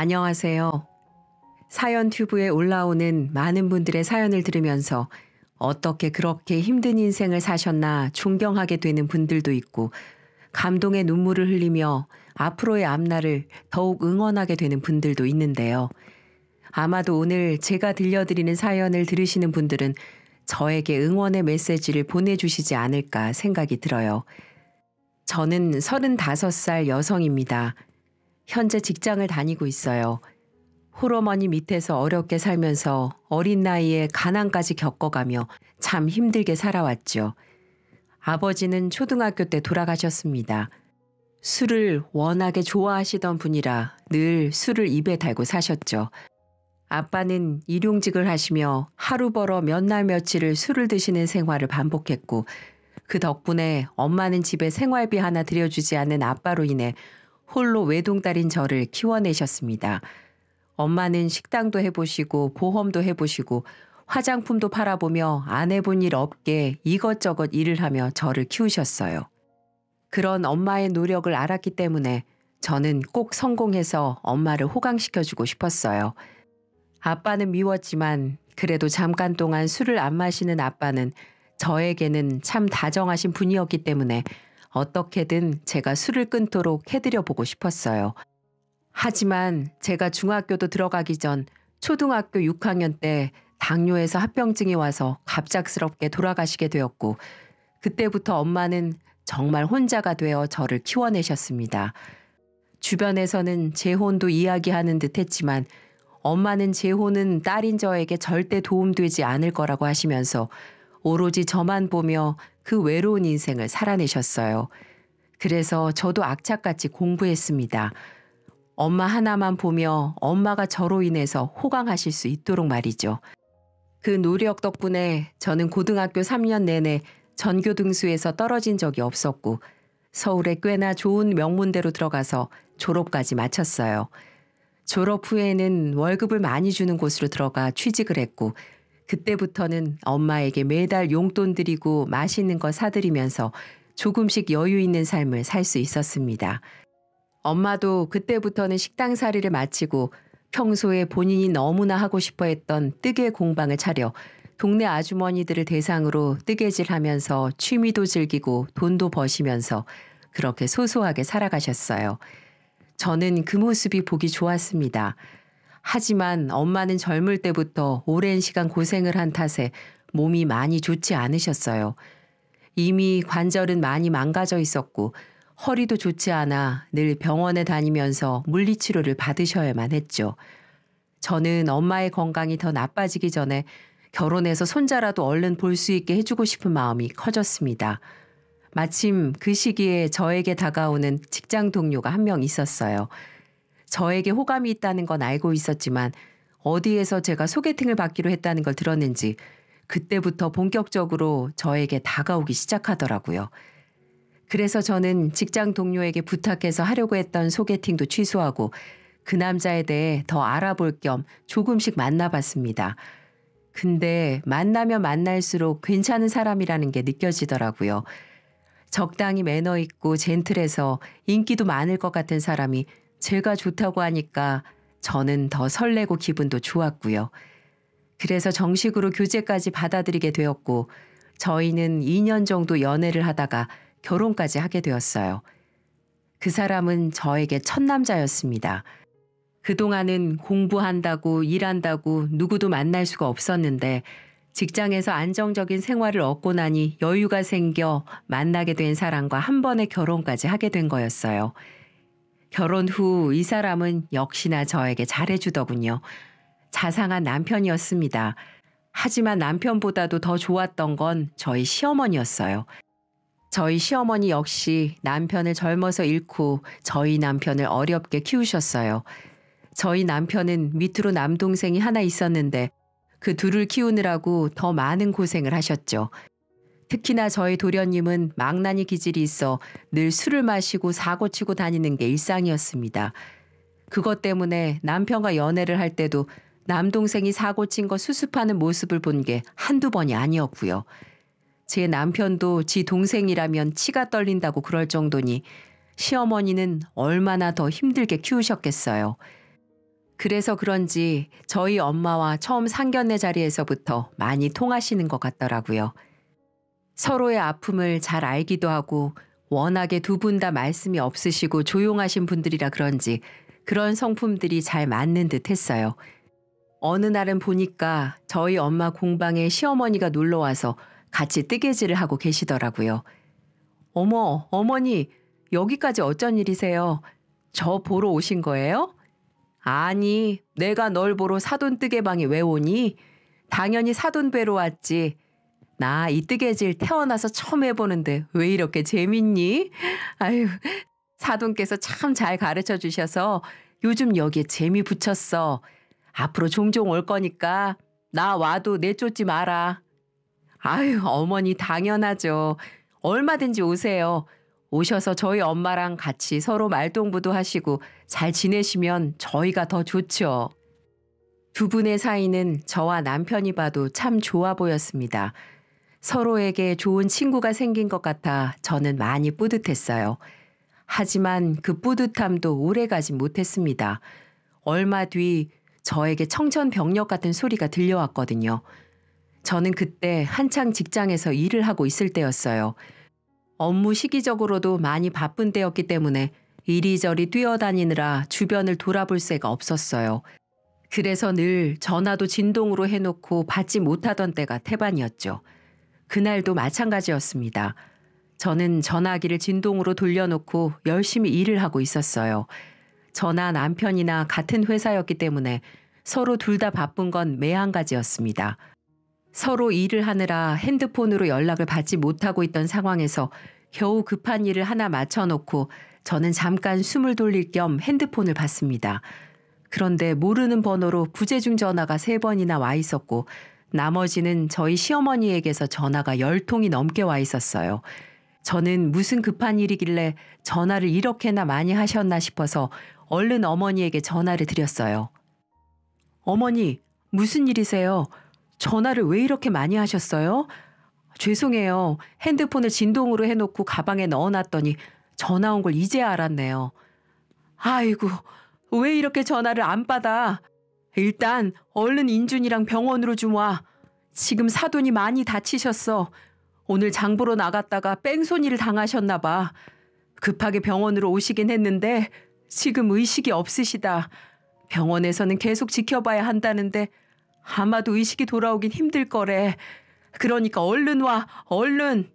안녕하세요. 사연 튜브에 올라오는 많은 분들의 사연을 들으면서 어떻게 그렇게 힘든 인생을 사셨나 존경하게 되는 분들도 있고 감동의 눈물을 흘리며 앞으로의 앞날을 더욱 응원하게 되는 분들도 있는데요. 아마도 오늘 제가 들려드리는 사연을 들으시는 분들은 저에게 응원의 메시지를 보내주시지 않을까 생각이 들어요. 저는 35살 여성입니다. 현재 직장을 다니고 있어요. 홀어머니 밑에서 어렵게 살면서 어린 나이에 가난까지 겪어가며 참 힘들게 살아왔죠. 아버지는 초등학교 때 돌아가셨습니다. 술을 워낙에 좋아하시던 분이라 늘 술을 입에 달고 사셨죠. 아빠는 일용직을 하시며 하루 벌어 몇 날 며칠을 술을 드시는 생활을 반복했고 그 덕분에 엄마는 집에 생활비 하나 들여주지 않은 아빠로 인해 홀로 외동딸인 저를 키워내셨습니다. 엄마는 식당도 해보시고 보험도 해보시고 화장품도 팔아보며 안 해본 일 없게 이것저것 일을 하며 저를 키우셨어요. 그런 엄마의 노력을 알았기 때문에 저는 꼭 성공해서 엄마를 호강시켜주고 싶었어요. 아빠는 미웠지만 그래도 잠깐 동안 술을 안 마시는 아빠는 저에게는 참 다정하신 분이었기 때문에 어떻게든 제가 술을 끊도록 해드려 보고 싶었어요. 하지만 제가 중학교도 들어가기 전 초등학교 6학년 때 당뇨에서 합병증이 와서 갑작스럽게 돌아가시게 되었고 그때부터 엄마는 정말 혼자가 되어 저를 키워내셨습니다. 주변에서는 재혼도 이야기하는 듯 했지만 엄마는 재혼은 딸인 저에게 절대 도움되지 않을 거라고 하시면서 오로지 저만 보며 그 외로운 인생을 살아내셨어요. 그래서 저도 악착같이 공부했습니다. 엄마 하나만 보며 엄마가 저로 인해서 호강하실 수 있도록 말이죠. 그 노력 덕분에 저는 고등학교 3년 내내 전교 등수에서 떨어진 적이 없었고 서울에 꽤나 좋은 명문대로 들어가서 졸업까지 마쳤어요. 졸업 후에는 월급을 많이 주는 곳으로 들어가 취직을 했고 그때부터는 엄마에게 매달 용돈 드리고 맛있는 거 사드리면서 조금씩 여유 있는 삶을 살 수 있었습니다. 엄마도 그때부터는 식당 사리를 마치고 평소에 본인이 너무나 하고 싶어 했던 뜨개 공방을 차려 동네 아주머니들을 대상으로 뜨개질 하면서 취미도 즐기고 돈도 버시면서 그렇게 소소하게 살아가셨어요. 저는 그 모습이 보기 좋았습니다. 하지만 엄마는 젊을 때부터 오랜 시간 고생을 한 탓에 몸이 많이 좋지 않으셨어요. 이미 관절은 많이 망가져 있었고 허리도 좋지 않아 늘 병원에 다니면서 물리치료를 받으셔야만 했죠. 저는 엄마의 건강이 더 나빠지기 전에 결혼해서 손자라도 얼른 볼 수 있게 해주고 싶은 마음이 커졌습니다. 마침 그 시기에 저에게 다가오는 직장 동료가 한 명 있었어요. 저에게 호감이 있다는 건 알고 있었지만 어디에서 제가 소개팅을 받기로 했다는 걸 들었는지 그때부터 본격적으로 저에게 다가오기 시작하더라고요. 그래서 저는 직장 동료에게 부탁해서 하려고 했던 소개팅도 취소하고 그 남자에 대해 더 알아볼 겸 조금씩 만나봤습니다. 근데 만나면 만날수록 괜찮은 사람이라는 게 느껴지더라고요. 적당히 매너 있고 젠틀해서 인기도 많을 것 같은 사람이 제가 좋다고 하니까 저는 더 설레고 기분도 좋았고요. 그래서 정식으로 교제까지 받아들이게 되었고 저희는 2년 정도 연애를 하다가 결혼까지 하게 되었어요. 그 사람은 저에게 첫 남자였습니다. 그동안은 공부한다고 일한다고 누구도 만날 수가 없었는데 직장에서 안정적인 생활을 얻고 나니 여유가 생겨 만나게 된 사람과 한 번의 결혼까지 하게 된 거였어요. 결혼 후 이 사람은 역시나 저에게 잘해주더군요. 자상한 남편이었습니다. 하지만 남편보다도 더 좋았던 건 저희 시어머니였어요. 저희 시어머니 역시 남편을 젊어서 잃고 저희 남편을 어렵게 키우셨어요. 저희 남편은 밑으로 남동생이 하나 있었는데 그 둘을 키우느라고 더 많은 고생을 하셨죠. 특히나 저희 도련님은 망나니 기질이 있어 늘 술을 마시고 사고치고 다니는 게 일상이었습니다. 그것 때문에 남편과 연애를 할 때도 남동생이 사고친 거 수습하는 모습을 본 게 한두 번이 아니었고요. 제 남편도 지 동생이라면 치가 떨린다고 그럴 정도니 시어머니는 얼마나 더 힘들게 키우셨겠어요. 그래서 그런지 저희 엄마와 처음 상견례 자리에서부터 많이 통하시는 것 같더라고요. 서로의 아픔을 잘 알기도 하고 워낙에 두 분 다 말씀이 없으시고 조용하신 분들이라 그런지 그런 성품들이 잘 맞는 듯 했어요. 어느 날은 보니까 저희 엄마 공방에 시어머니가 놀러 와서 같이 뜨개질을 하고 계시더라고요. 어머, 어머니, 여기까지 어쩐 일이세요? 저 보러 오신 거예요? 아니, 내가 널 보러 사돈 뜨개방에왜 오니? 당연히 사돈 배러 왔지. 나이 뜨개질 태어나서 처음 해보는데 왜 이렇게 재밌니? 아유, 사돈께서 참 잘 가르쳐 주셔서 요즘 여기에 재미 붙였어. 앞으로 종종 올 거니까 나 와도 내쫓지 마라. 아유, 어머니 당연하죠. 얼마든지 오세요. 오셔서 저희 엄마랑 같이 서로 말동부도 하시고 잘 지내시면 저희가 더 좋죠. 두 분의 사이는 저와 남편이 봐도 참 좋아 보였습니다. 서로에게 좋은 친구가 생긴 것 같아 저는 많이 뿌듯했어요. 하지만 그 뿌듯함도 오래 가지 못했습니다. 얼마 뒤 저에게 청천벽력 같은 소리가 들려왔거든요. 저는 그때 한창 직장에서 일을 하고 있을 때였어요. 업무 시기적으로도 많이 바쁜 때였기 때문에 이리저리 뛰어다니느라 주변을 돌아볼 새가 없었어요. 그래서 늘 전화도 진동으로 해놓고 받지 못하던 때가 태반이었죠. 그날도 마찬가지였습니다. 저는 전화기를 진동으로 돌려놓고 열심히 일을 하고 있었어요. 저나 남편이나 같은 회사였기 때문에 서로 둘 다 바쁜 건 매한가지였습니다. 서로 일을 하느라 핸드폰으로 연락을 받지 못하고 있던 상황에서 겨우 급한 일을 하나 맞춰놓고 저는 잠깐 숨을 돌릴 겸 핸드폰을 받습니다 그런데 모르는 번호로 부재중 전화가 세 번이나 와 있었고 나머지는 저희 시어머니에게서 전화가 열 통이 넘게 와 있었어요. 저는 무슨 급한 일이길래 전화를 이렇게나 많이 하셨나 싶어서 얼른 어머니에게 전화를 드렸어요. 어머니, 무슨 일이세요? 전화를 왜 이렇게 많이 하셨어요? 죄송해요. 핸드폰을 진동으로 해놓고 가방에 넣어놨더니 전화 온 걸 이제 알았네요. 아이고, 왜 이렇게 전화를 안 받아? 일단 얼른 인준이랑 병원으로 좀 와. 지금 사돈이 많이 다치셨어. 오늘 장보러 나갔다가 뺑소니를 당하셨나 봐. 급하게 병원으로 오시긴 했는데 지금 의식이 없으시다. 병원에서는 계속 지켜봐야 한다는데 아마도 의식이 돌아오긴 힘들 거래. 그러니까 얼른 와, 얼른.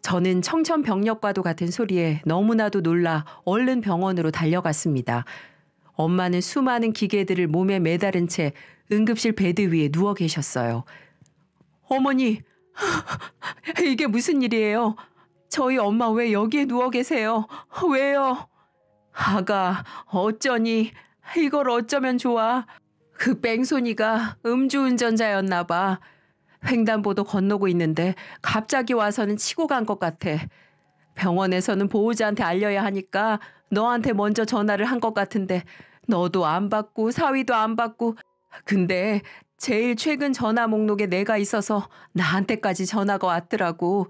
저는 청천벽력과도 같은 소리에 너무나도 놀라 얼른 병원으로 달려갔습니다. 엄마는 수많은 기계들을 몸에 매달은 채 응급실 베드 위에 누워 계셨어요. 어머니, 이게 무슨 일이에요? 저희 엄마 왜 여기에 누워 계세요? 왜요? 아가, 어쩌니? 이걸 어쩌면 좋아? 그 뺑소니가 음주운전자였나 봐. 횡단보도 건너고 있는데 갑자기 와서는 치고 간 것 같아. 병원에서는 보호자한테 알려야 하니까 너한테 먼저 전화를 한 것 같은데 너도 안 받고 사위도 안 받고 근데 제일 최근 전화 목록에 내가 있어서 나한테까지 전화가 왔더라고.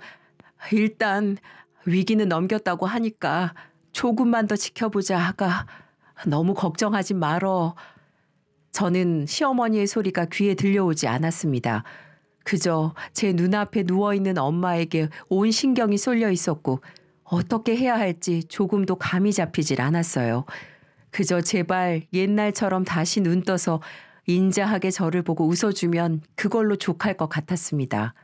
일단 위기는 넘겼다고 하니까 조금만 더 지켜보자 하가 너무 걱정하지 말어. 저는 시어머니의 소리가 귀에 들려오지 않았습니다. 그저 제 눈앞에 누워있는 엄마에게 온 신경이 쏠려 있었고 어떻게 해야 할지 조금도 감이 잡히질 않았어요. 그저 제발 옛날처럼 다시 눈 떠서 인자하게 저를 보고 웃어주면 그걸로 족할 것 같았습니다.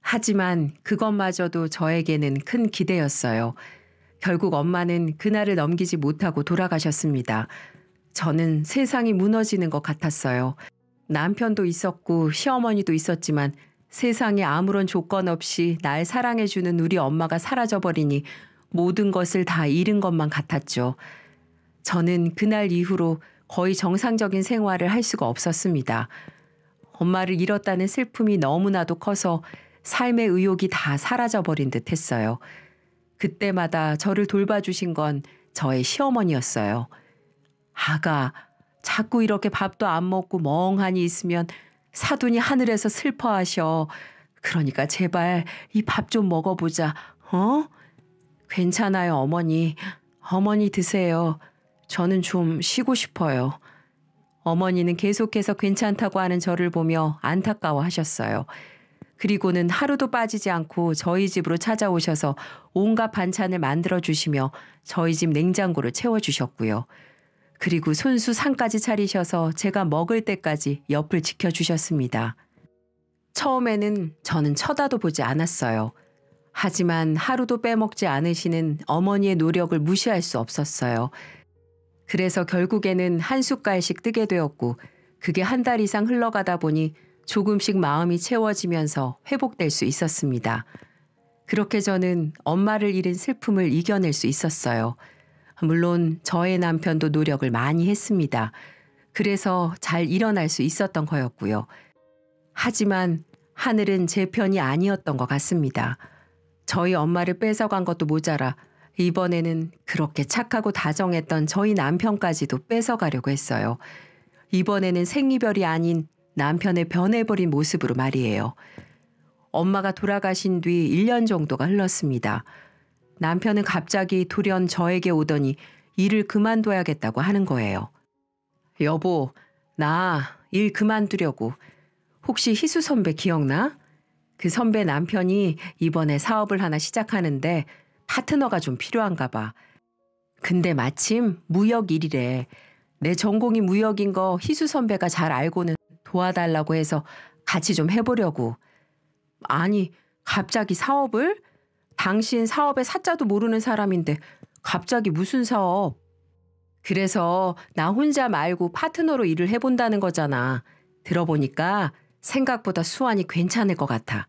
하지만 그것마저도 저에게는 큰 기대였어요. 결국 엄마는 그날을 넘기지 못하고 돌아가셨습니다. 저는 세상이 무너지는 것 같았어요. 남편도 있었고 시어머니도 있었지만 세상에 아무런 조건 없이 날 사랑해주는 우리 엄마가 사라져버리니 모든 것을 다 잃은 것만 같았죠. 저는 그날 이후로 거의 정상적인 생활을 할 수가 없었습니다. 엄마를 잃었다는 슬픔이 너무나도 커서 삶의 의욕이 다 사라져버린 듯 했어요. 그때마다 저를 돌봐주신 건 저의 시어머니였어요. 아가, 자꾸 이렇게 밥도 안 먹고 멍하니 있으면 사돈이 하늘에서 슬퍼하셔. 그러니까 제발 이 밥 좀 먹어보자. 어? 괜찮아요, 어머니. 어머니 드세요. 저는 좀 쉬고 싶어요. 어머니는 계속해서 괜찮다고 하는 저를 보며 안타까워 하셨어요. 그리고는 하루도 빠지지 않고 저희 집으로 찾아오셔서 온갖 반찬을 만들어 주시며 저희 집 냉장고를 채워 주셨고요. 그리고 손수 상까지 차리셔서 제가 먹을 때까지 옆을 지켜 주셨습니다. 처음에는 저는 쳐다도 보지 않았어요. 하지만 하루도 빼먹지 않으시는 어머니의 노력을 무시할 수 없었어요. 그래서 결국에는 한 숟갈씩 뜨게 되었고 그게 한 달 이상 흘러가다 보니 조금씩 마음이 채워지면서 회복될 수 있었습니다. 그렇게 저는 엄마를 잃은 슬픔을 이겨낼 수 있었어요. 물론 저의 남편도 노력을 많이 했습니다. 그래서 잘 일어날 수 있었던 거였고요. 하지만 하늘은 제 편이 아니었던 것 같습니다. 저희 엄마를 뺏어간 것도 모자라 이번에는 그렇게 착하고 다정했던 저희 남편까지도 뺏어가려고 했어요. 이번에는 생이별이 아닌 남편의 변해버린 모습으로 말이에요. 엄마가 돌아가신 뒤 1년 정도가 흘렀습니다. 남편은 갑자기 돌연 저에게 오더니 일을 그만둬야겠다고 하는 거예요. 여보, 나 일 그만두려고. 혹시 희수 선배 기억나? 그 선배 남편이 이번에 사업을 하나 시작하는데 파트너가 좀 필요한가 봐. 근데 마침 무역 일이래. 내 전공이 무역인 거 희수 선배가 잘 알고는 도와달라고 해서 같이 좀 해보려고. 아니, 갑자기 사업을? 당신 사업의 사자도 모르는 사람인데 갑자기 무슨 사업? 그래서 나 혼자 말고 파트너로 일을 해본다는 거잖아. 들어보니까 생각보다 수완이 괜찮을 것 같아.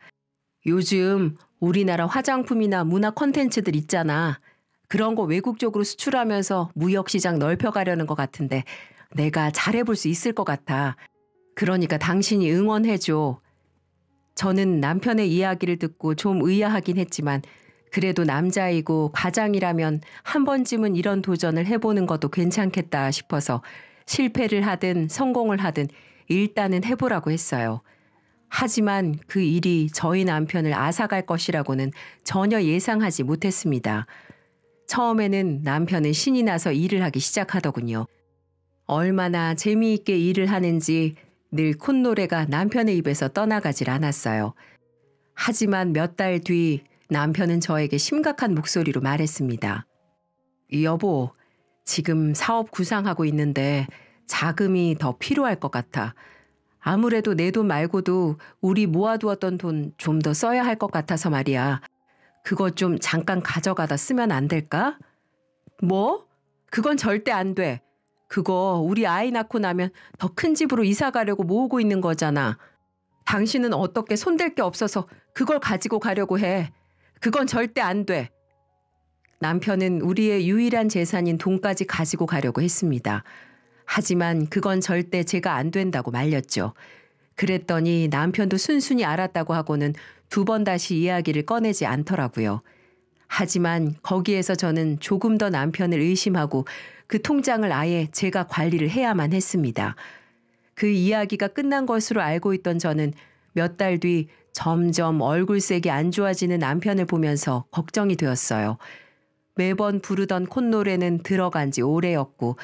요즘 우리나라 화장품이나 문화 콘텐츠들 있잖아. 그런 거 외국 쪽으로 수출하면서 무역 시장 넓혀가려는 것 같은데 내가 잘해볼 수 있을 것 같아. 그러니까 당신이 응원해줘. 저는 남편의 이야기를 듣고 좀 의아하긴 했지만 그래도 남자이고 과장이라면 한 번쯤은 이런 도전을 해보는 것도 괜찮겠다 싶어서 실패를 하든 성공을 하든 일단은 해보라고 했어요. 하지만 그 일이 저희 남편을 앗아갈 것이라고는 전혀 예상하지 못했습니다. 처음에는 남편은 신이 나서 일을 하기 시작하더군요. 얼마나 재미있게 일을 하는지 늘 콧노래가 남편의 입에서 떠나가질 않았어요. 하지만 몇 달 뒤 남편은 저에게 심각한 목소리로 말했습니다. 여보, 지금 사업 구상하고 있는데 자금이 더 필요할 것 같아. 아무래도 내 돈 말고도 우리 모아두었던 돈 좀 더 써야 할 것 같아서 말이야. 그거 좀 잠깐 가져가다 쓰면 안 될까? 뭐? 그건 절대 안 돼. 그거 우리 아이 낳고 나면 더 큰 집으로 이사 가려고 모으고 있는 거잖아. 당신은 어떻게 손댈 게 없어서 그걸 가지고 가려고 해. 그건 절대 안 돼. 남편은 우리의 유일한 재산인 돈까지 가지고 가려고 했습니다. 하지만 그건 절대 제가 안 된다고 말렸죠. 그랬더니 남편도 순순히 알았다고 하고는 두 번 다시 이야기를 꺼내지 않더라고요. 하지만 거기에서 저는 조금 더 남편을 의심하고 그 통장을 아예 제가 관리를 해야만 했습니다. 그 이야기가 끝난 것으로 알고 있던 저는 몇 달 뒤 점점 얼굴색이 안 좋아지는 남편을 보면서 걱정이 되었어요. 매번 부르던 콧노래는 들어간 지 오래였고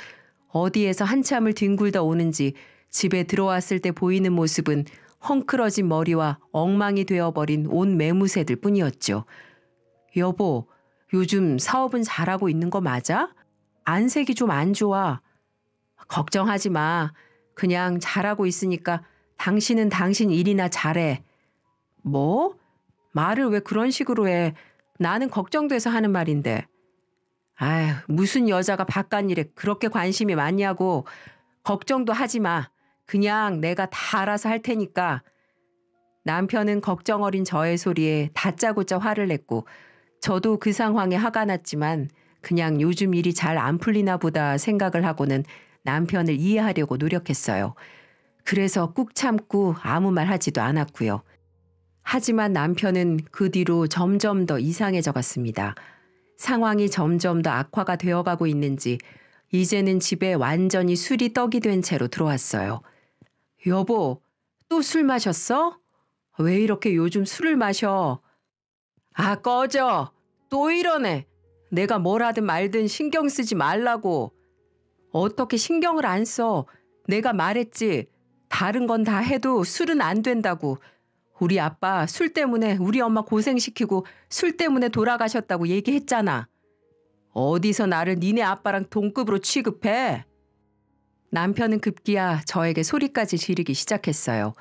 어디에서 한참을 뒹굴다 오는지 집에 들어왔을 때 보이는 모습은 헝클어진 머리와 엉망이 되어버린 온 매무새들 뿐이었죠. 여보, 요즘 사업은 잘하고 있는 거 맞아? 안색이 좀 안 좋아. 걱정하지 마. 그냥 잘하고 있으니까 당신은 당신 일이나 잘해. 뭐? 말을 왜 그런 식으로 해? 나는 걱정돼서 하는 말인데. 아휴, 무슨 여자가 바깥 일에 그렇게 관심이 많냐고. 걱정도 하지 마. 그냥 내가 다 알아서 할 테니까. 남편은 걱정 어린 저의 소리에 다짜고짜 화를 냈고 저도 그 상황에 화가 났지만 그냥 요즘 일이 잘 안 풀리나 보다 생각을 하고는 남편을 이해하려고 노력했어요. 그래서 꾹 참고 아무 말 하지도 않았고요. 하지만 남편은 그 뒤로 점점 더 이상해져 갔습니다. 상황이 점점 더 악화가 되어가고 있는지 이제는 집에 완전히 술이 떡이 된 채로 들어왔어요. 여보, 또 술 마셨어? 왜 이렇게 요즘 술을 마셔? 아, 꺼져! 또 이러네! 내가 뭘 하든 말든 신경 쓰지 말라고! 어떻게 신경을 안 써? 내가 말했지. 다른 건 다 해도 술은 안 된다고. 우리 아빠 술 때문에 우리 엄마 고생시키고 술 때문에 돌아가셨다고 얘기했잖아. 어디서 나를 니네 아빠랑 동급으로 취급해? 남편은 급기야 저에게 소리까지 지르기 시작했어요.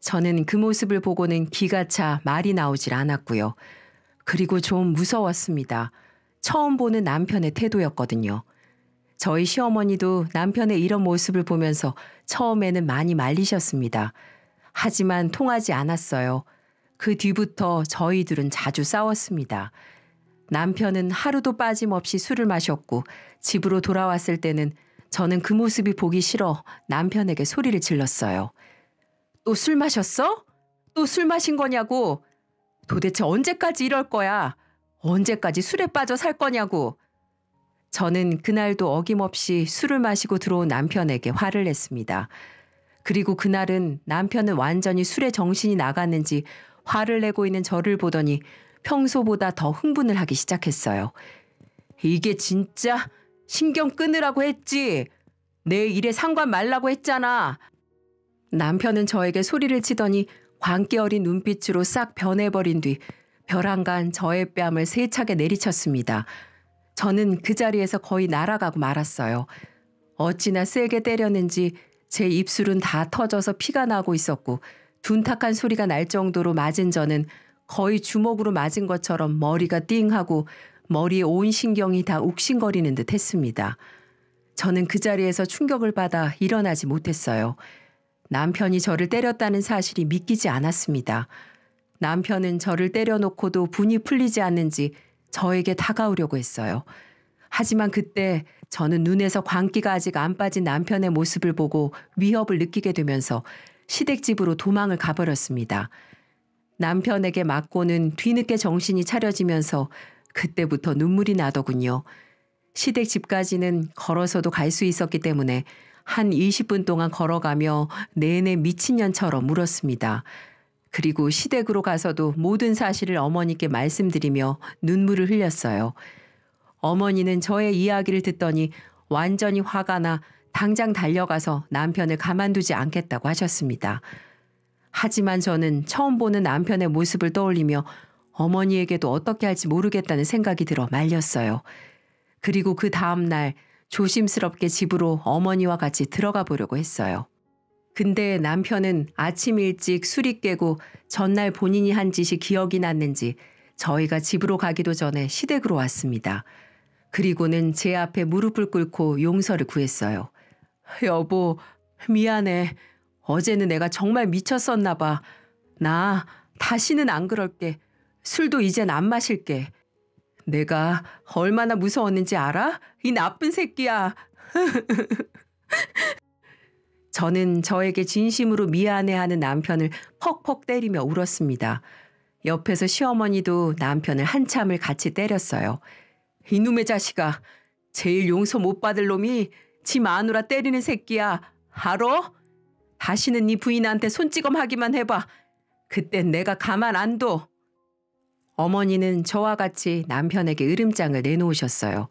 저는 그 모습을 보고는 기가 차 말이 나오질 않았고요. 그리고 좀 무서웠습니다. 처음 보는 남편의 태도였거든요. 저희 시어머니도 남편의 이런 모습을 보면서 처음에는 많이 말리셨습니다. 하지만 통하지 않았어요. 그 뒤부터 저희 들은 자주 싸웠습니다. 남편은 하루도 빠짐없이 술을 마셨고 집으로 돌아왔을 때는 저는 그 모습이 보기 싫어 남편에게 소리를 질렀어요. 또 술 마셨어? 또 술 마신 거냐고. 도대체 언제까지 이럴 거야? 언제까지 술에 빠져 살 거냐고. 저는 그날도 어김없이 술을 마시고 들어온 남편에게 화를 냈습니다. 그리고 그날은 남편은 완전히 술에 정신이 나갔는지 화를 내고 있는 저를 보더니 평소보다 더 흥분을 하기 시작했어요. 이게 진짜 신경 끄느라고 했지. 내 일에 상관 말라고 했잖아. 남편은 저에게 소리를 치더니 광기 어린 눈빛으로 싹 변해버린 뒤 벼랑간 저의 뺨을 세차게 내리쳤습니다. 저는 그 자리에서 거의 날아가고 말았어요. 어찌나 세게 때렸는지 제 입술은 다 터져서 피가 나고 있었고 둔탁한 소리가 날 정도로 맞은 저는 거의 주먹으로 맞은 것처럼 머리가 띵하고 머리에 온 신경이 다 욱신거리는 듯 했습니다. 저는 그 자리에서 충격을 받아 일어나지 못했어요. 남편이 저를 때렸다는 사실이 믿기지 않았습니다. 남편은 저를 때려놓고도 분이 풀리지 않는지 저에게 다가오려고 했어요. 하지만 그때 저는 눈에서 광기가 아직 안 빠진 남편의 모습을 보고 위협을 느끼게 되면서 시댁집으로 도망을 가버렸습니다. 남편에게 맞고는 뒤늦게 정신이 차려지면서 그때부터 눈물이 나더군요. 시댁 집까지는 걸어서도 갈 수 있었기 때문에 한 20분 동안 걸어가며 내내 미친년처럼 울었습니다. 그리고 시댁으로 가서도 모든 사실을 어머니께 말씀드리며 눈물을 흘렸어요. 어머니는 저의 이야기를 듣더니 완전히 화가 나 당장 달려가서 남편을 가만두지 않겠다고 하셨습니다. 하지만 저는 처음 보는 남편의 모습을 떠올리며 어머니에게도 어떻게 할지 모르겠다는 생각이 들어 말렸어요. 그리고 그 다음날 조심스럽게 집으로 어머니와 같이 들어가 보려고 했어요. 근데 남편은 아침 일찍 술이 깨고 전날 본인이 한 짓이 기억이 났는지 저희가 집으로 가기도 전에 시댁으로 왔습니다. 그리고는 제 앞에 무릎을 꿇고 용서를 구했어요. 여보, 미안해. 어제는 내가 정말 미쳤었나 봐. 나 다시는 안 그럴게. 술도 이젠 안 마실게. 내가 얼마나 무서웠는지 알아? 이 나쁜 새끼야. 저는 저에게 진심으로 미안해하는 남편을 퍽퍽 때리며 울었습니다. 옆에서 시어머니도 남편을 한참을 같이 때렸어요. 이놈의 자식아. 제일 용서 못 받을 놈이 지 마누라 때리는 새끼야. 알어? 다시는 네 부인한테 손찌검하기만 해봐. 그땐 내가 가만 안 둬. 어머니는 저와 같이 남편에게 으름장을 내놓으셨어요.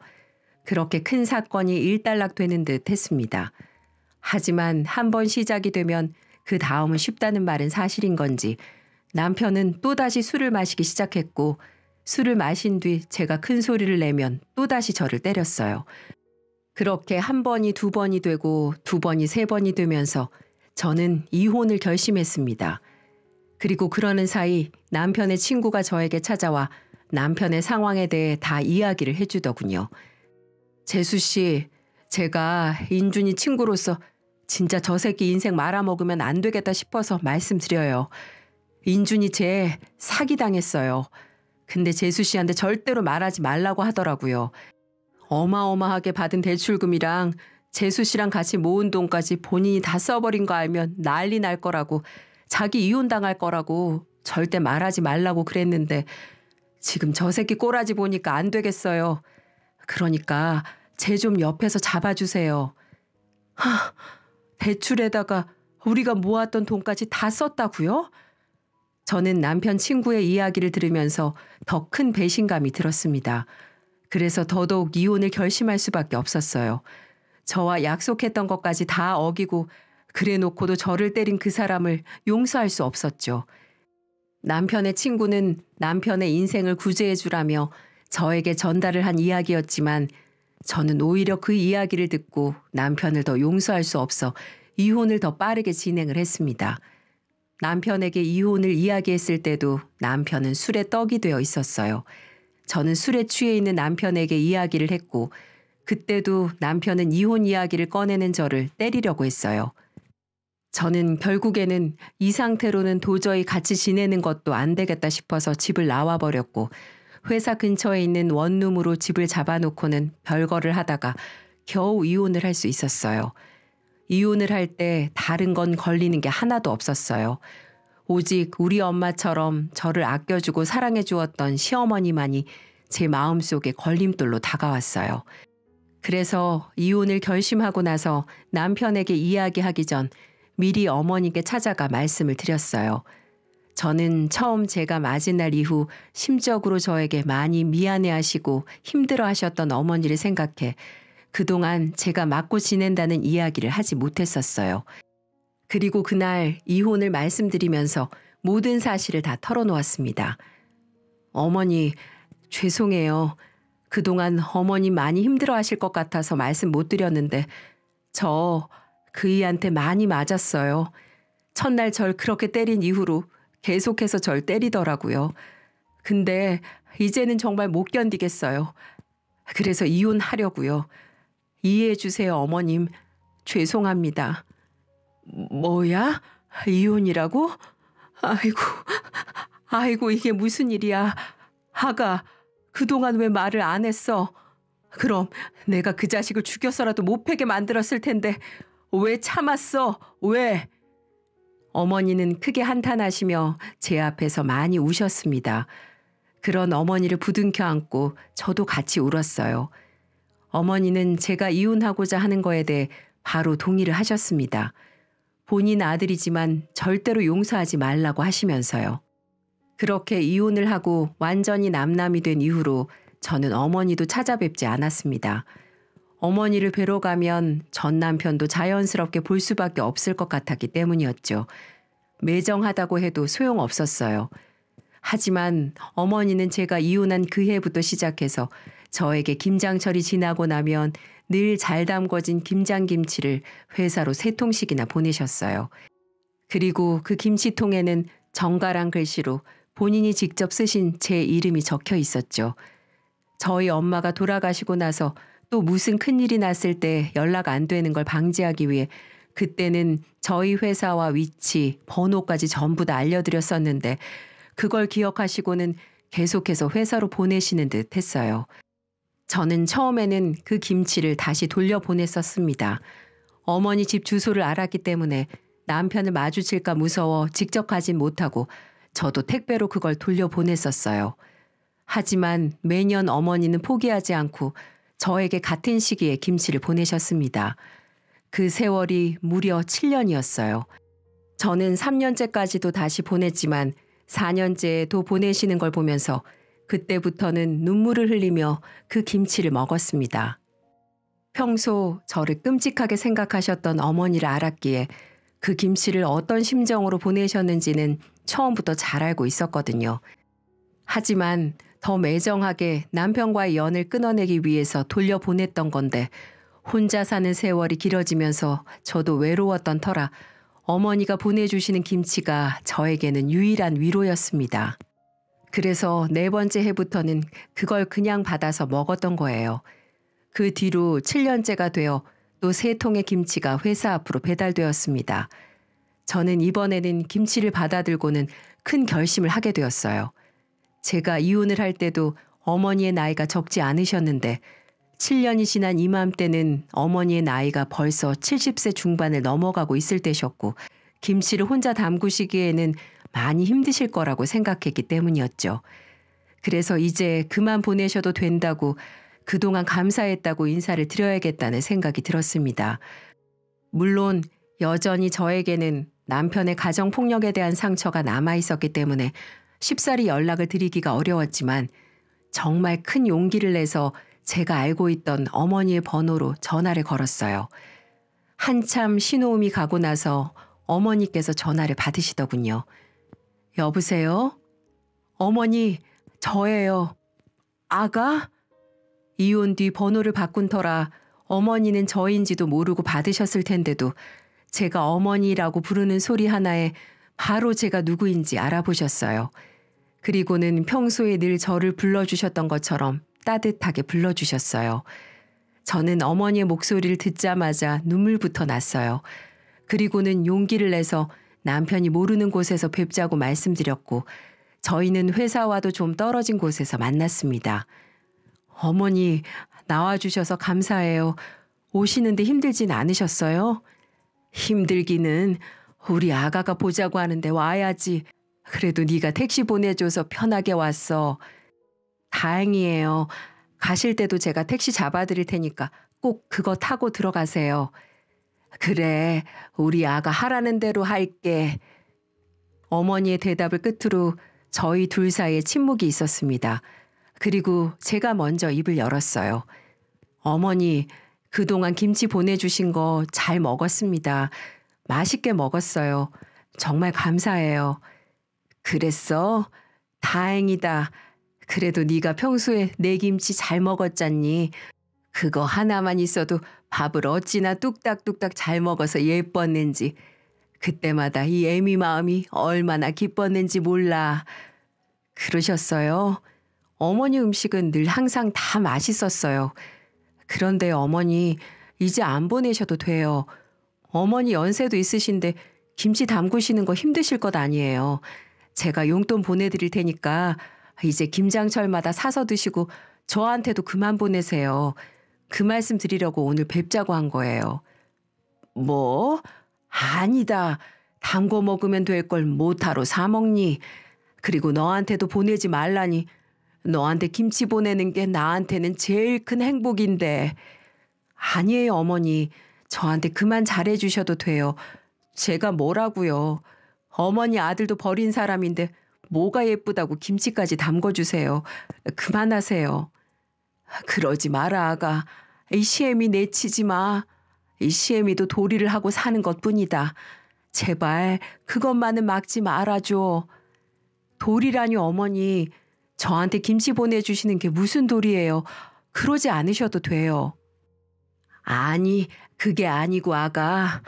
그렇게 큰 사건이 일단락되는 듯 했습니다. 하지만 한 번 시작이 되면 그 다음은 쉽다는 말은 사실인 건지 남편은 또다시 술을 마시기 시작했고 술을 마신 뒤 제가 큰 소리를 내면 또다시 저를 때렸어요. 그렇게 한 번이 두 번이 되고 두 번이 세 번이 되면서 저는 이혼을 결심했습니다. 그리고 그러는 사이 남편의 친구가 저에게 찾아와 남편의 상황에 대해 다 이야기를 해주더군요. 재수 씨, 제가 인준이 친구로서 진짜 저 새끼 인생 말아먹으면 안 되겠다 싶어서 말씀드려요. 인준이 제 사기당했어요. 근데 재수 씨한테 절대로 말하지 말라고 하더라고요. 어마어마하게 받은 대출금이랑 재수 씨랑 같이 모은 돈까지 본인이 다 써버린 거 알면 난리 날 거라고 자기 이혼당할 거라고 절대 말하지 말라고 그랬는데 지금 저 새끼 꼬라지 보니까 안 되겠어요. 그러니까 제 좀 옆에서 잡아주세요. 하, 대출에다가 우리가 모았던 돈까지 다 썼다고요? 저는 남편 친구의 이야기를 들으면서 더 큰 배신감이 들었습니다. 그래서 더더욱 이혼을 결심할 수밖에 없었어요. 저와 약속했던 것까지 다 어기고 그래 놓고도 저를 때린 그 사람을 용서할 수 없었죠. 남편의 친구는 남편의 인생을 구제해 주라며 저에게 전달을 한 이야기였지만 저는 오히려 그 이야기를 듣고 남편을 더 용서할 수 없어 이혼을 더 빠르게 진행을 했습니다. 남편에게 이혼을 이야기했을 때도 남편은 술에 떡이 되어 있었어요. 저는 술에 취해 있는 남편에게 이야기를 했고 그때도 남편은 이혼 이야기를 꺼내는 저를 때리려고 했어요. 저는 결국에는 이 상태로는 도저히 같이 지내는 것도 안 되겠다 싶어서 집을 나와버렸고 회사 근처에 있는 원룸으로 집을 잡아놓고는 별거를 하다가 겨우 이혼을 할 수 있었어요. 이혼을 할 때 다른 건 걸리는 게 하나도 없었어요. 오직 우리 엄마처럼 저를 아껴주고 사랑해 주었던 시어머니만이 제 마음속에 걸림돌로 다가왔어요. 그래서 이혼을 결심하고 나서 남편에게 이야기하기 전 미리 어머니께 찾아가 말씀을 드렸어요. 저는 처음 제가 맞은 날 이후 심적으로 저에게 많이 미안해 하시고 힘들어 하셨던 어머니를 생각해 그동안 제가 맞고 지낸다는 이야기를 하지 못했었어요. 그리고 그날 이혼을 말씀드리면서 모든 사실을 다 털어놓았습니다. 어머니, 죄송해요. 그동안 어머니 많이 힘들어 하실 것 같아서 말씀 못 드렸는데, 저 그이한테 많이 맞았어요. 첫날 절 그렇게 때린 이후로 계속해서 절 때리더라고요. 근데 이제는 정말 못 견디겠어요. 그래서 이혼하려고요. 이해해 주세요, 어머님. 죄송합니다. 뭐야? 이혼이라고? 아이고, 아이고, 이게 무슨 일이야. 하가 그동안 왜 말을 안 했어? 그럼 내가 그 자식을 죽여서라도 못 패게 만들었을 텐데, 왜 참았어? 왜? 어머니는 크게 한탄하시며 제 앞에서 많이 우셨습니다. 그런 어머니를 부둥켜 안고 저도 같이 울었어요. 어머니는 제가 이혼하고자 하는 거에 대해 바로 동의를 하셨습니다. 본인 아들이지만 절대로 용서하지 말라고 하시면서요. 그렇게 이혼을 하고 완전히 남남이 된 이후로 저는 어머니도 찾아뵙지 않았습니다. 어머니를 뵈러 가면 전 남편도 자연스럽게 볼 수밖에 없을 것 같았기 때문이었죠. 매정하다고 해도 소용없었어요. 하지만 어머니는 제가 이혼한 그 해부터 시작해서 저에게 김장철이 지나고 나면 늘 잘 담궈진 김장김치를 회사로 세 통씩이나 보내셨어요. 그리고 그 김치통에는 정갈한 글씨로 본인이 직접 쓰신 제 이름이 적혀 있었죠. 저희 엄마가 돌아가시고 나서 또 무슨 큰일이 났을 때 연락 안 되는 걸 방지하기 위해 그때는 저희 회사와 위치, 번호까지 전부 다 알려드렸었는데 그걸 기억하시고는 계속해서 회사로 보내시는 듯 했어요. 저는 처음에는 그 김치를 다시 돌려보냈었습니다. 어머니 집 주소를 알았기 때문에 남편을 마주칠까 무서워 직접 가진 못하고 저도 택배로 그걸 돌려보냈었어요. 하지만 매년 어머니는 포기하지 않고 저에게 같은 시기에 김치를 보내셨습니다. 그 세월이 무려 7년이었어요. 저는 3년째까지도 다시 보냈지만 4년째도 보내시는 걸 보면서 그때부터는 눈물을 흘리며 그 김치를 먹었습니다. 평소 저를 끔찍하게 생각하셨던 어머니를 알았기에 그 김치를 어떤 심정으로 보내셨는지는 처음부터 잘 알고 있었거든요. 하지만 더 매정하게 남편과의 연을 끊어내기 위해서 돌려보냈던 건데 혼자 사는 세월이 길어지면서 저도 외로웠던 터라 어머니가 보내주시는 김치가 저에게는 유일한 위로였습니다. 그래서 네 번째 해부터는 그걸 그냥 받아서 먹었던 거예요. 그 뒤로 7년째가 되어 또 세 통의 김치가 회사 앞으로 배달되었습니다. 저는 이번에는 김치를 받아들고는 큰 결심을 하게 되었어요. 제가 이혼을 할 때도 어머니의 나이가 적지 않으셨는데 7년이 지난 이맘때는 어머니의 나이가 벌써 70세 중반을 넘어가고 있을 때셨고 김치를 혼자 담그시기에는 많이 힘드실 거라고 생각했기 때문이었죠. 그래서 이제 그만 보내셔도 된다고 그동안 감사했다고 인사를 드려야겠다는 생각이 들었습니다. 물론 여전히 저에게는 남편의 가정폭력에 대한 상처가 남아 있었기 때문에 쉽사리 연락을 드리기가 어려웠지만 정말 큰 용기를 내서 제가 알고 있던 어머니의 번호로 전화를 걸었어요. 한참 신호음이 가고 나서 어머니께서 전화를 받으시더군요. 여보세요? 어머니, 저예요. 아가? 이혼 뒤 번호를 바꾼 터라 어머니는 저인지도 모르고 받으셨을 텐데도 제가 어머니라고 부르는 소리 하나에 바로 제가 누구인지 알아보셨어요. 그리고는 평소에 늘 저를 불러주셨던 것처럼 따뜻하게 불러주셨어요. 저는 어머니의 목소리를 듣자마자 눈물부터 났어요. 그리고는 용기를 내서 남편이 모르는 곳에서 뵙자고 말씀드렸고 저희는 회사와도 좀 떨어진 곳에서 만났습니다. 어머니 나와주셔서 감사해요. 오시는데 힘들진 않으셨어요? 힘들기는 우리 아가가 보자고 하는데 와야지. 그래도 네가 택시 보내줘서 편하게 왔어. 다행이에요. 가실 때도 제가 택시 잡아드릴 테니까 꼭 그거 타고 들어가세요. 그래, 우리 아가 하라는 대로 할게. 어머니의 대답을 끝으로 저희 둘 사이에 침묵이 있었습니다. 그리고 제가 먼저 입을 열었어요. 어머니, 그동안 김치 보내주신 거 잘 먹었습니다. 맛있게 먹었어요. 정말 감사해요. 그랬어? 다행이다. 그래도 네가 평소에 내 김치 잘 먹었잖니. 그거 하나만 있어도 밥을 어찌나 뚝딱뚝딱 잘 먹어서 예뻤는지 그때마다 이 애미 마음이 얼마나 기뻤는지 몰라. 그러셨어요. 어머니 음식은 늘 항상 다 맛있었어요. 그런데 어머니 이제 안 보내셔도 돼요. 어머니 연세도 있으신데 김치 담그시는 거 힘드실 것 아니에요. 제가 용돈 보내드릴 테니까 이제 김장철마다 사서 드시고 저한테도 그만 보내세요. 그 말씀 드리려고 오늘 뵙자고 한 거예요. 뭐? 아니다. 담궈 먹으면 될 걸 못하러 사 먹니? 그리고 너한테도 보내지 말라니. 너한테 김치 보내는 게 나한테는 제일 큰 행복인데. 아니에요, 어머니. 저한테 그만 잘해주셔도 돼요. 제가 뭐라고요. 어머니 아들도 버린 사람인데 뭐가 예쁘다고 김치까지 담궈주세요. 그만하세요. 그러지 마라, 아가. 이 시애미 내치지 마. 이 시애미도 도리를 하고 사는 것 뿐이다. 제발 그것만은 막지 말아줘. 도리라니 어머니. 저한테 김치 보내주시는 게 무슨 도리예요. 그러지 않으셔도 돼요. 아니, 그게 아니고 아가.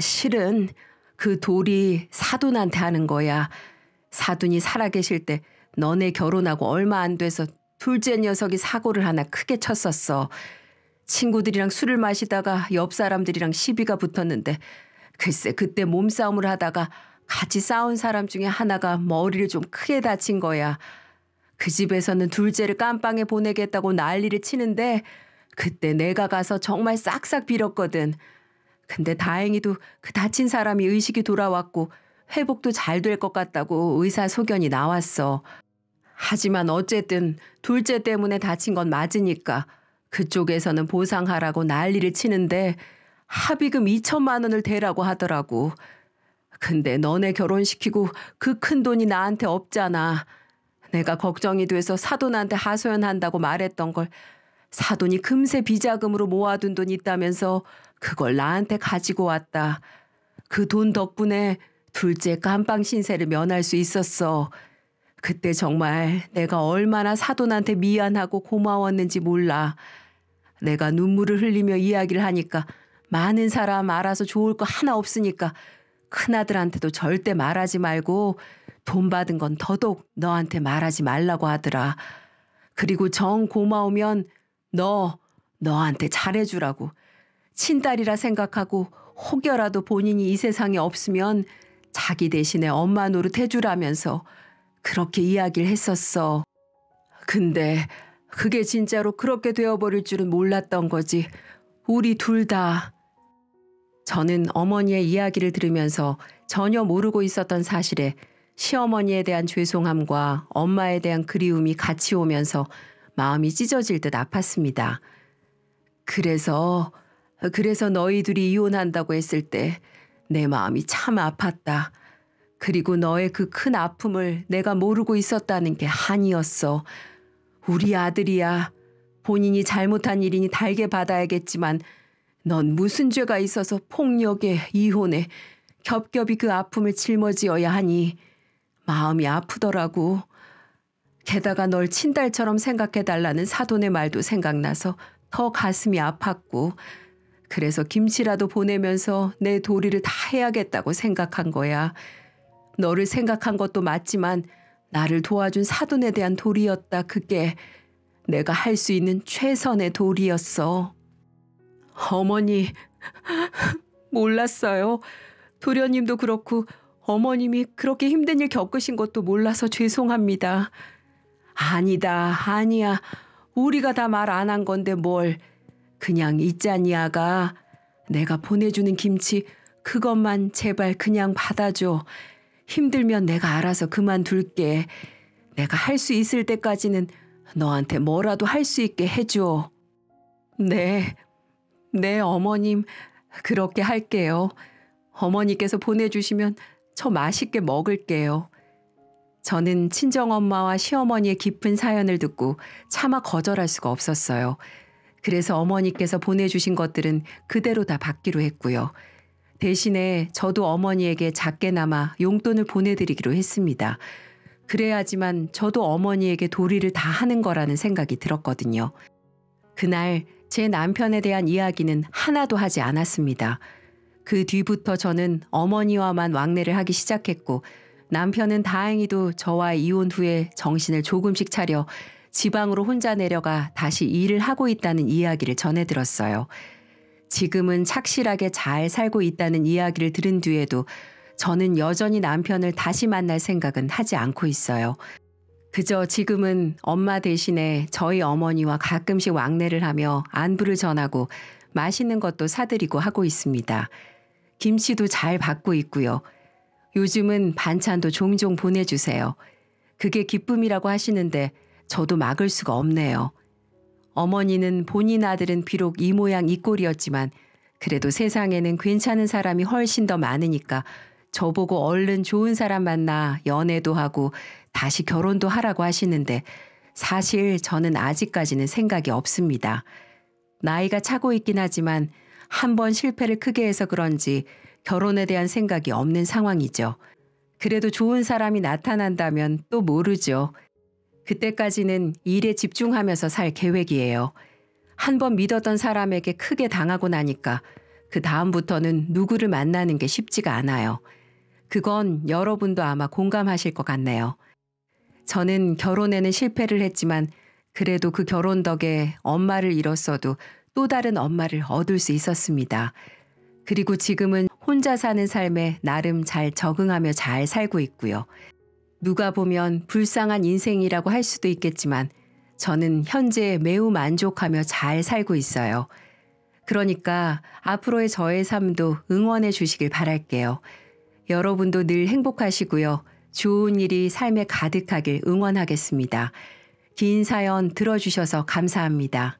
실은 그 도리 사돈한테 하는 거야. 사돈이 살아계실 때 너네 결혼하고 얼마 안 돼서 둘째 녀석이 사고를 하나 크게 쳤었어. 친구들이랑 술을 마시다가 옆 사람들이랑 시비가 붙었는데 글쎄 그때 몸싸움을 하다가 같이 싸운 사람 중에 하나가 머리를 좀 크게 다친 거야. 그 집에서는 둘째를 깜빵에 보내겠다고 난리를 치는데 그때 내가 가서 정말 싹싹 빌었거든. 근데 다행히도 그 다친 사람이 의식이 돌아왔고 회복도 잘 될 것 같다고 의사 소견이 나왔어. 하지만 어쨌든 둘째 때문에 다친 건 맞으니까 그쪽에서는 보상하라고 난리를 치는데 합의금 2천만 원을 대라고 하더라고. 근데 너네 결혼시키고 그 큰 돈이 나한테 없잖아. 내가 걱정이 돼서 사돈한테 하소연한다고 말했던 걸 사돈이 금세 비자금으로 모아둔 돈 있다면서 그걸 나한테 가지고 왔다. 그 돈 덕분에 둘째 깜빵 신세를 면할 수 있었어. 그때 정말 내가 얼마나 사돈한테 미안하고 고마웠는지 몰라. 내가 눈물을 흘리며 이야기를 하니까 많은 사람 알아서 좋을 거 하나 없으니까 큰아들한테도 절대 말하지 말고 돈 받은 건 더더욱 너한테 말하지 말라고 하더라. 그리고 정 고마우면 너, 너한테 잘해주라고. 친딸이라 생각하고 혹여라도 본인이 이 세상에 없으면 자기 대신에 엄마 노릇 해주라면서 그렇게 이야기를 했었어. 근데 그게 진짜로 그렇게 되어버릴 줄은 몰랐던 거지. 우리 둘 다. 저는 어머니의 이야기를 들으면서 전혀 모르고 있었던 사실에 시어머니에 대한 죄송함과 엄마에 대한 그리움이 같이 오면서 마음이 찢어질 듯 아팠습니다. 그래서, 그래서 너희 둘이 이혼한다고 했을 때 내 마음이 참 아팠다. 그리고 너의 그 큰 아픔을 내가 모르고 있었다는 게 한이었어. 우리 아들이야. 본인이 잘못한 일이니 달게 받아야겠지만 넌 무슨 죄가 있어서 폭력에 이혼에 겹겹이 그 아픔을 짊어지어야 하니 마음이 아프더라고. 게다가 널 친딸처럼 생각해달라는 사돈의 말도 생각나서 더 가슴이 아팠고 그래서 김치라도 보내면서 내 도리를 다 해야겠다고 생각한 거야. 너를 생각한 것도 맞지만 나를 도와준 사돈에 대한 도리였다. 그게 내가 할 수 있는 최선의 도리였어. 어머니, 몰랐어요. 도련님도 그렇고 어머님이 그렇게 힘든 일 겪으신 것도 몰라서 죄송합니다. 아니다, 아니야. 우리가 다 말 안 한 건데 뭘. 그냥 있잖니아가 내가 보내주는 김치 그것만 제발 그냥 받아줘. 힘들면 내가 알아서 그만둘게. 내가 할 수 있을 때까지는 너한테 뭐라도 할 수 있게 해줘. 네, 네, 어머님. 그렇게 할게요. 어머니께서 보내주시면 저 맛있게 먹을게요. 저는 친정엄마와 시어머니의 깊은 사연을 듣고 차마 거절할 수가 없었어요. 그래서 어머니께서 보내주신 것들은 그대로 다 받기로 했고요. 대신에 저도 어머니에게 작게나마 용돈을 보내드리기로 했습니다. 그래야지만 저도 어머니에게 도리를 다 하는 거라는 생각이 들었거든요. 그날 제 남편에 대한 이야기는 하나도 하지 않았습니다. 그 뒤부터 저는 어머니와만 왕래를 하기 시작했고 남편은 다행히도 저와 이혼 후에 정신을 조금씩 차려 지방으로 혼자 내려가 다시 일을 하고 있다는 이야기를 전해 들었어요. 지금은 착실하게 잘 살고 있다는 이야기를 들은 뒤에도 저는 여전히 남편을 다시 만날 생각은 하지 않고 있어요. 그저 지금은 엄마 대신에 저희 어머니와 가끔씩 왕래를 하며 안부를 전하고 맛있는 것도 사드리고 하고 있습니다. 김치도 잘 받고 있고요. 요즘은 반찬도 종종 보내주세요. 그게 기쁨이라고 하시는데 저도 막을 수가 없네요. 어머니는 본인 아들은 비록 이 모양 이 꼴이었지만 그래도 세상에는 괜찮은 사람이 훨씬 더 많으니까 저보고 얼른 좋은 사람 만나 연애도 하고 다시 결혼도 하라고 하시는데 사실 저는 아직까지는 생각이 없습니다. 나이가 차고 있긴 하지만 한번 실패를 크게 해서 그런지 결혼에 대한 생각이 없는 상황이죠. 그래도 좋은 사람이 나타난다면 또 모르죠. 그때까지는 일에 집중하면서 살 계획이에요. 한 번 믿었던 사람에게 크게 당하고 나니까 그 다음부터는 누구를 만나는 게 쉽지가 않아요. 그건 여러분도 아마 공감하실 것 같네요. 저는 결혼에는 실패를 했지만 그래도 그 결혼 덕에 엄마를 잃었어도 또 다른 엄마를 얻을 수 있었습니다. 그리고 지금은 혼자 사는 삶에 나름 잘 적응하며 잘 살고 있고요. 누가 보면 불쌍한 인생이라고 할 수도 있겠지만 저는 현재 매우 만족하며 잘 살고 있어요. 그러니까 앞으로의 저의 삶도 응원해 주시길 바랄게요. 여러분도 늘 행복하시고요. 좋은 일이 삶에 가득하길 응원하겠습니다. 긴 사연 들어주셔서 감사합니다.